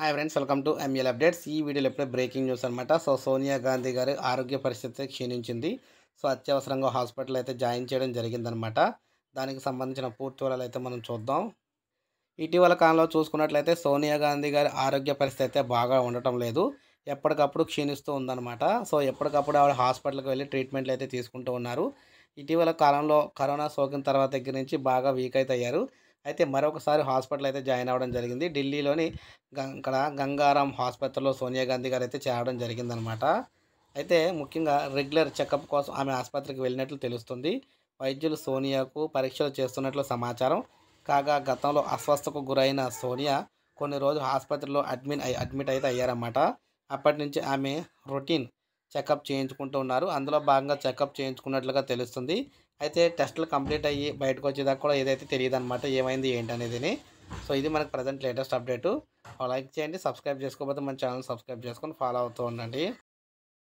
hi friends welcome to ML updates ఈ వీడియోలో ఎప్పుడే బ్రేకింగ్ న్యూస్ అనమాట సో సోనియా గాంధీ గారి ఆరోగ్య పరిస్థితి క్షీణించింది సో అత్యవసరంగా హాస్పిటల్ అయితే జాయిన్ చేయడం జరిగిందనమాట దానికి సంబంధించిన పూర్తి వరాలు అయితే మనం చూద్దాం ఇటీవల కాలంలో చూసుకున్నట్లయితే సోనియా గాంధీ గారి ఆరోగ్య పరిస్థితి అయితే బాగా ఉండటం లేదు ఎప్పటికప్పుడు క్షీణిస్తూ ఉందన్నమాట సో ఎప్పటికప్పుడు ఆవిడ హాస్పిటల్కి వెళ్ళి ట్రీట్మెంట్లు అయితే తీసుకుంటూ ఉన్నారు ఇటీవల కాలంలో కరోనా సోకిన తర్వాత దగ్గర నుంచి బాగా వీక్ అయితే అయ్యారు అయితే మరొకసారి హాస్పిటల్ అయితే జాయిన్ అవ్వడం జరిగింది ఢిల్లీలోని ఇక్కడ గంగారాం హాస్పిటల్లో సోనియా గాంధీ గారు అయితే చేరడం జరిగిందనమాట అయితే ముఖ్యంగా రెగ్యులర్ చెకప్ కోసం ఆమె ఆసుపత్రికి వెళ్ళినట్లు తెలుస్తుంది వైద్యులు సోనియాకు పరీక్షలు చేస్తున్నట్లు సమాచారం కాగా గతంలో అస్వస్థకు గురైన సోనియా కొన్ని రోజులు ఆసుపత్రిలో అడ్మిట్ అడ్మిట్ అయితే అయ్యారన్నమాట అప్పటి నుంచి ఆమె రొటీన్ చెకప్ చేయించుకుంటూ ఉన్నారు అందులో భాగంగా చెకప్ చేయించుకున్నట్లుగా తెలుస్తుంది అయితే టెస్టులు కంప్లీట్ అయ్యి బయటకు వచ్చేదాకా కూడా ఏదైతే తెలియదు అనమాట ఏమైంది ఏంటనేదిని సో ఇది మనకు ప్రజెంట్ లేటెస్ట్ అప్డేటు లైక్ చేయండి సబ్స్క్రైబ్ చేసుకోకపోతే మన ఛానల్ సబ్స్క్రైబ్ చేసుకొని ఫాలో అవుతూ ఉండండి